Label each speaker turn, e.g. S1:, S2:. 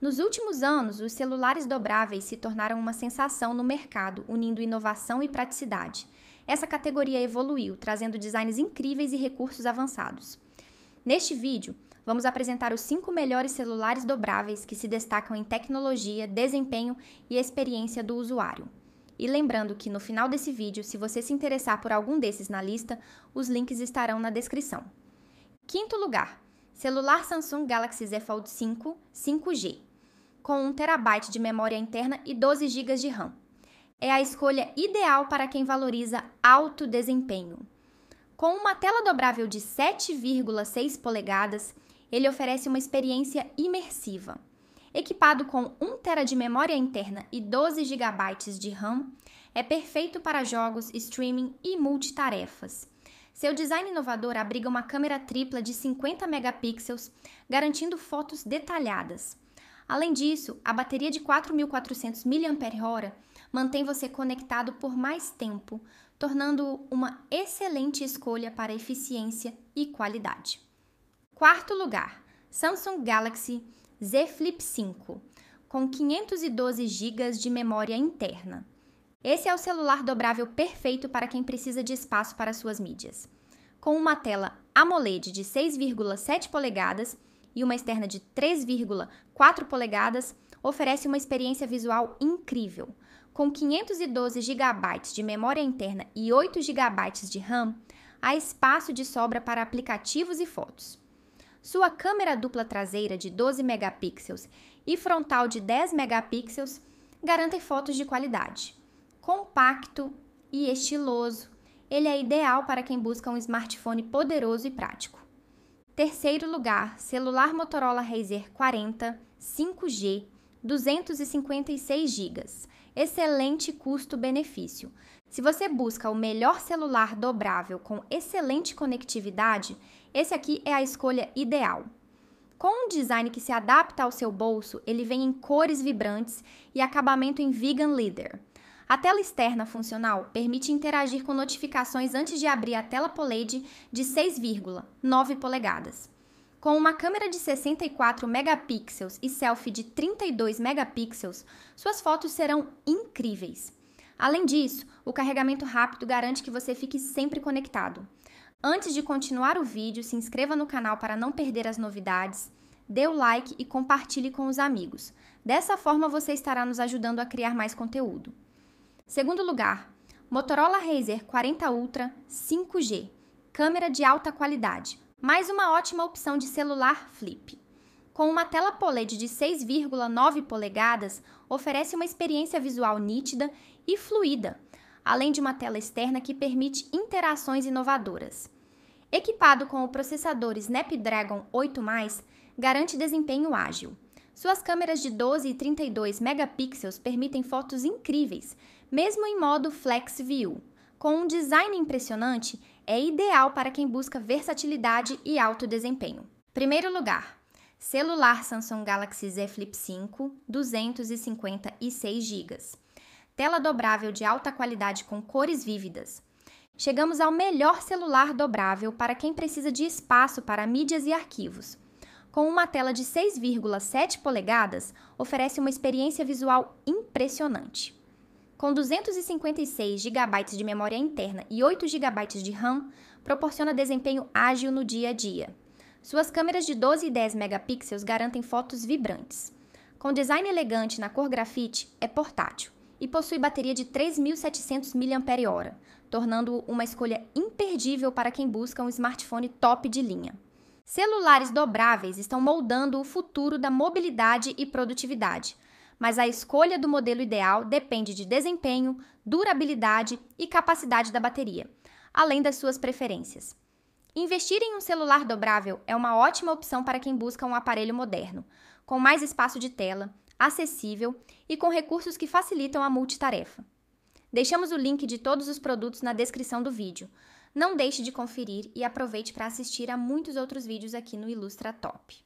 S1: Nos últimos anos, os celulares dobráveis se tornaram uma sensação no mercado, unindo inovação e praticidade. Essa categoria evoluiu, trazendo designs incríveis e recursos avançados. Neste vídeo, vamos apresentar os 5 melhores celulares dobráveis que se destacam em tecnologia, desempenho e experiência do usuário. E lembrando que no final desse vídeo, se você se interessar por algum desses na lista, os links estarão na descrição. Quinto lugar: celular Samsung Galaxy Z Fold 5 5G com 1 terabyte de memória interna e 12 GB de RAM. É a escolha ideal para quem valoriza alto desempenho. Com uma tela dobrável de 7,6 polegadas, ele oferece uma experiência imersiva. Equipado com 1 TB de memória interna e 12 GB de RAM, é perfeito para jogos, streaming e multitarefas. Seu design inovador abriga uma câmera tripla de 50 megapixels, garantindo fotos detalhadas. Além disso, a bateria de 4.400 mAh mantém você conectado por mais tempo, tornando uma excelente escolha para eficiência e qualidade. Quarto lugar, Samsung Galaxy Z Flip 5, com 512 GB de memória interna. Esse é o celular dobrável perfeito para quem precisa de espaço para suas mídias. Com uma tela AMOLED de 6,7 polegadas e uma externa de 3,4 polegadas, oferece uma experiência visual incrível. Com 512 GB de memória interna e 8 GB de RAM, há espaço de sobra para aplicativos e fotos. Sua câmera dupla traseira de 12 megapixels e frontal de 10 megapixels garantem fotos de qualidade. Compacto e estiloso, ele é ideal para quem busca um smartphone poderoso e prático. Terceiro lugar, celular Motorola Razr 40 5G 256 GB. Excelente custo-benefício. Se você busca o melhor celular dobrável com excelente conectividade, esse aqui é a escolha ideal. Com um design que se adapta ao seu bolso, ele vem em cores vibrantes e acabamento em vegan leather. A tela externa funcional permite interagir com notificações antes de abrir a tela polide de 6,9 polegadas. Com uma câmera de 64 megapixels e selfie de 32 megapixels, suas fotos serão incríveis. Além disso, o carregamento rápido garante que você fique sempre conectado. Antes de continuar o vídeo, se inscreva no canal para não perder as novidades, dê o like e compartilhe com os amigos. Dessa forma, você estará nos ajudando a criar mais conteúdo. Segundo lugar, Motorola Razr 40 Ultra 5G, câmera de alta qualidade, mais uma ótima opção de celular flip. Com uma tela POLED de 6,9 polegadas, oferece uma experiência visual nítida e fluida, além de uma tela externa que permite interações inovadoras. Equipado com o processador Snapdragon 8+, garante desempenho ágil. Suas câmeras de 12 e 32 megapixels permitem fotos incríveis, mesmo em modo Flex View. Com um design impressionante, é ideal para quem busca versatilidade e alto desempenho. Primeiro lugar, celular Samsung Galaxy Z Flip 5, 256 GB. Tela dobrável de alta qualidade com cores vívidas. Chegamos ao melhor celular dobrável para quem precisa de espaço para mídias e arquivos com uma tela de 6,7 polegadas, oferece uma experiência visual impressionante. Com 256 GB de memória interna e 8 GB de RAM, proporciona desempenho ágil no dia a dia. Suas câmeras de 12 e 10 megapixels garantem fotos vibrantes. Com design elegante na cor grafite, é portátil e possui bateria de 3.700 mAh, tornando-o uma escolha imperdível para quem busca um smartphone top de linha. Celulares dobráveis estão moldando o futuro da mobilidade e produtividade, mas a escolha do modelo ideal depende de desempenho, durabilidade e capacidade da bateria, além das suas preferências. Investir em um celular dobrável é uma ótima opção para quem busca um aparelho moderno, com mais espaço de tela, acessível e com recursos que facilitam a multitarefa. Deixamos o link de todos os produtos na descrição do vídeo. Não deixe de conferir e aproveite para assistir a muitos outros vídeos aqui no Ilustra Top.